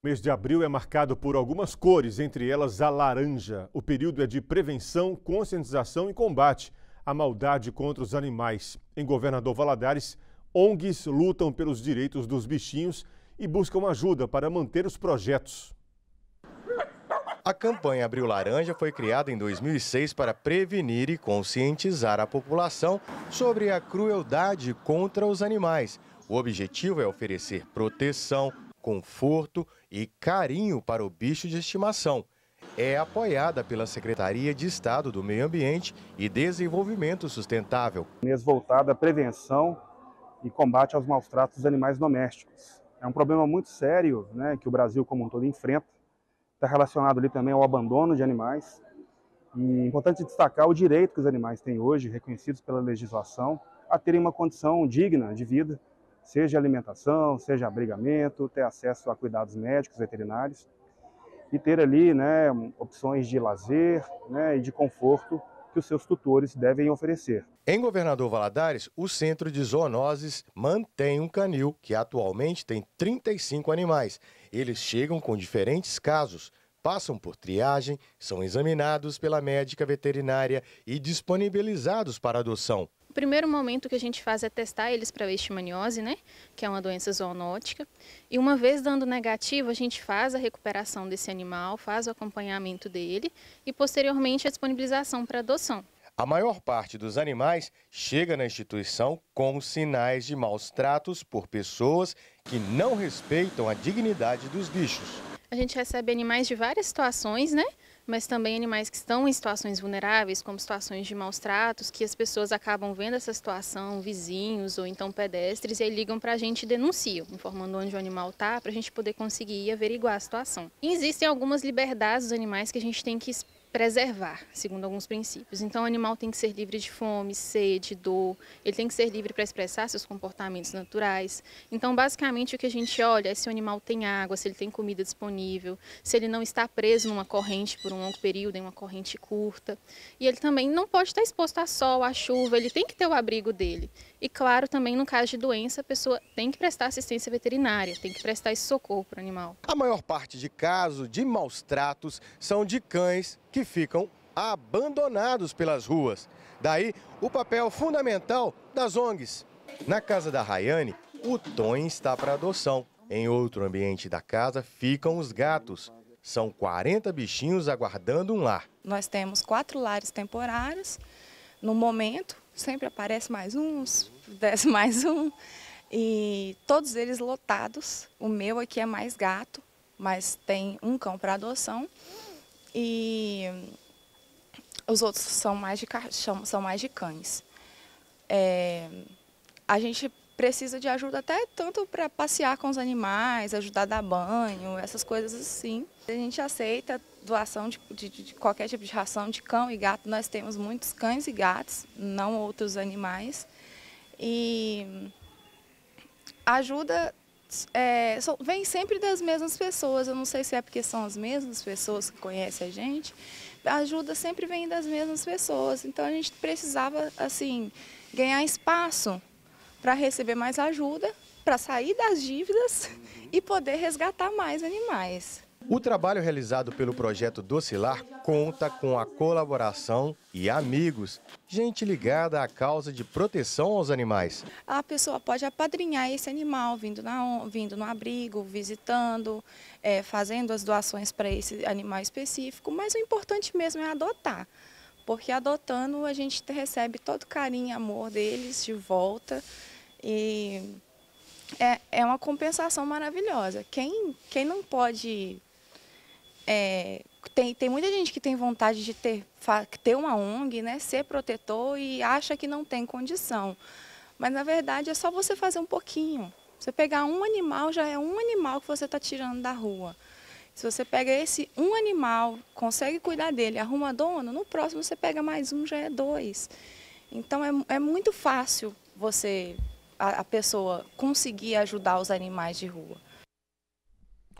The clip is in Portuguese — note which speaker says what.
Speaker 1: O mês de abril é marcado por algumas cores, entre elas a laranja. O período é de prevenção, conscientização e combate à maldade contra os animais. Em Governador Valadares, ONGs lutam pelos direitos dos bichinhos e buscam ajuda para manter os projetos.
Speaker 2: A campanha Abril Laranja foi criada em 2006 para prevenir e conscientizar a população sobre a crueldade contra os animais. O objetivo é oferecer proteção, conforto e carinho para o bicho de estimação. É apoiada pela Secretaria de Estado do Meio Ambiente e Desenvolvimento Sustentável. Mesmo voltada à prevenção
Speaker 1: e combate aos maus tratos dos animais domésticos. É um problema muito sério né, que o Brasil como um todo enfrenta. Está relacionado ali também ao abandono de animais. E é importante destacar o direito que os animais têm hoje, reconhecidos pela legislação, a terem uma condição digna de vida seja alimentação, seja abrigamento, ter acesso a cuidados médicos, veterinários e ter ali né, opções de lazer né, e de conforto que os seus tutores devem oferecer.
Speaker 2: Em Governador Valadares, o Centro de Zoonoses mantém um canil que atualmente tem 35 animais. Eles chegam com diferentes casos, passam por triagem, são examinados pela médica veterinária e disponibilizados para adoção
Speaker 3: primeiro momento que a gente faz é testar eles para leishmaniose, né, que é uma doença zoonótica. E uma vez dando negativo, a gente faz a recuperação desse animal, faz o acompanhamento dele e posteriormente a disponibilização para adoção.
Speaker 2: A maior parte dos animais chega na instituição com sinais de maus tratos por pessoas que não respeitam a dignidade dos bichos.
Speaker 3: A gente recebe animais de várias situações, né? Mas também animais que estão em situações vulneráveis, como situações de maus tratos, que as pessoas acabam vendo essa situação, vizinhos ou então pedestres, e aí ligam para a gente e denunciam, informando onde o animal está, para a gente poder conseguir averiguar a situação. E existem algumas liberdades dos animais que a gente tem que preservar, segundo alguns princípios. Então, o animal tem que ser livre de fome, sede, dor, ele tem que ser livre para expressar seus comportamentos naturais. Então, basicamente, o que a gente olha é se o animal tem água, se ele tem comida disponível, se ele não está preso numa corrente por um longo período, em uma corrente curta. E ele também não pode estar exposto a sol, à chuva, ele tem que ter o abrigo dele. E, claro, também no caso de doença, a pessoa tem que prestar assistência veterinária, tem que prestar esse socorro para o animal.
Speaker 2: A maior parte de casos de maus tratos são de cães que que ficam abandonados pelas ruas. Daí o papel fundamental das ONGs. Na casa da Rayane, o Tom está para adoção. Em outro ambiente da casa ficam os gatos. São 40 bichinhos aguardando um lar.
Speaker 4: Nós temos quatro lares temporários. No momento, sempre aparece mais um, desce mais um. E todos eles lotados. O meu aqui é mais gato, mas tem um cão para adoção e os outros são mais de, são mais de cães. É, a gente precisa de ajuda até tanto para passear com os animais, ajudar a dar banho, essas coisas assim. A gente aceita doação de, de, de, qualquer tipo de ração de cão e gato. Nós temos muitos cães e gatos, não outros animais. E ajuda é, vem sempre das mesmas pessoas. Eu não sei se é porque são as mesmas pessoas que conhecem a gente. A ajuda sempre vem das mesmas pessoas. Então a gente precisava assim ganhar espaço para receber mais ajuda, para sair das dívidas e poder resgatar mais animais.
Speaker 2: O trabalho realizado pelo projeto Docilar conta com a colaboração e amigos, gente ligada à causa de proteção aos animais.
Speaker 4: A pessoa pode apadrinhar esse animal, vindo, na, vindo no abrigo, visitando, é, fazendo as doações para esse animal específico, mas o importante mesmo é adotar porque adotando a gente recebe todo o carinho e amor deles de volta e é, é uma compensação maravilhosa. Quem, quem não pode é, tem, tem muita gente que tem vontade de ter, ter uma ONG, né, ser protetor e acha que não tem condição. Mas, na verdade, é só você fazer um pouquinho. Você pegar um animal, já é um animal que você está tirando da rua. Se você pega esse um animal, consegue cuidar dele, arruma dono, no próximo você pega mais um, já é dois. Então é, é muito fácil você, a, a pessoa, conseguir ajudar os animais de rua.